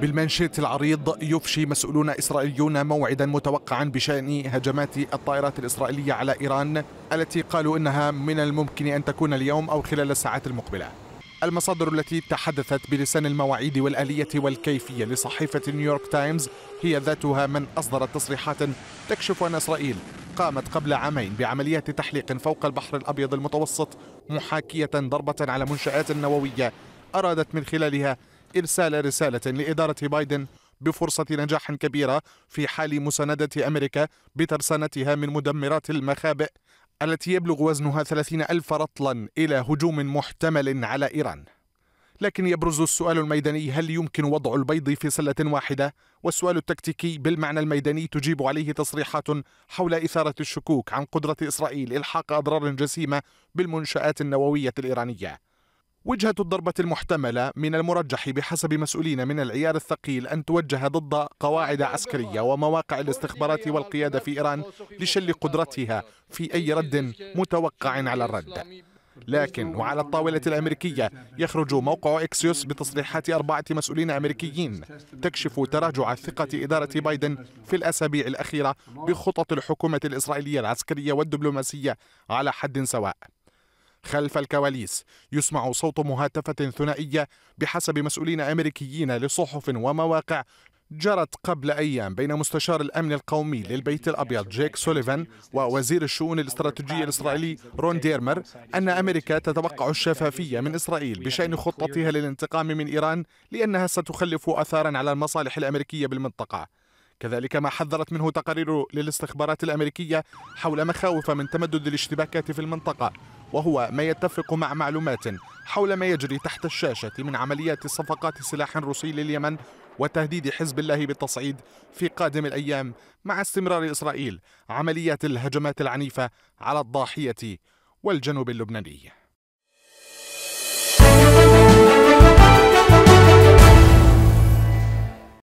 بالمنشيت العريض يفشي مسؤولون إسرائيليون موعدا متوقعا بشأن هجمات الطائرات الإسرائيلية على إيران التي قالوا إنها من الممكن أن تكون اليوم أو خلال الساعات المقبلة المصادر التي تحدثت بلسان المواعيد والآلية والكيفية لصحيفة نيويورك تايمز هي ذاتها من أصدرت تصريحات تكشف أن إسرائيل قامت قبل عامين بعمليات تحليق فوق البحر الأبيض المتوسط محاكية ضربة على منشآت نووية أرادت من خلالها إرسال رسالة لإدارة بايدن بفرصة نجاح كبيرة في حال مساندة أمريكا بترسانتها من مدمرات المخابئ التي يبلغ وزنها 30 ألف رطلا إلى هجوم محتمل على إيران لكن يبرز السؤال الميداني هل يمكن وضع البيض في سلة واحدة؟ والسؤال التكتيكي بالمعنى الميداني تجيب عليه تصريحات حول إثارة الشكوك عن قدرة إسرائيل إلحاق أضرار جسيمة بالمنشآت النووية الإيرانية وجهة الضربة المحتملة من المرجح بحسب مسؤولين من العيار الثقيل أن توجه ضد قواعد عسكرية ومواقع الاستخبارات والقيادة في إيران لشل قدرتها في أي رد متوقع على الرد لكن وعلى الطاولة الأمريكية يخرج موقع إكسيوس بتصريحات أربعة مسؤولين أمريكيين تكشف تراجع ثقة إدارة بايدن في الأسابيع الأخيرة بخطط الحكومة الإسرائيلية العسكرية والدبلوماسية على حد سواء خلف الكواليس يسمع صوت مهاتفة ثنائية بحسب مسؤولين أمريكيين لصحف ومواقع جرت قبل أيام بين مستشار الأمن القومي للبيت الأبيض جيك سوليفان ووزير الشؤون الاستراتيجية الإسرائيلي رون ديرمر أن أمريكا تتوقع الشفافية من إسرائيل بشأن خطتها للانتقام من إيران لأنها ستخلف أثارا على المصالح الأمريكية بالمنطقة كذلك ما حذرت منه تقارير للاستخبارات الأمريكية حول مخاوف من تمدد الاشتباكات في المنطقة وهو ما يتفق مع معلومات حول ما يجري تحت الشاشة من عمليات صفقات سلاح روسي لليمن وتهديد حزب الله بالتصعيد في قادم الأيام مع استمرار إسرائيل عمليات الهجمات العنيفة على الضاحية والجنوب اللبناني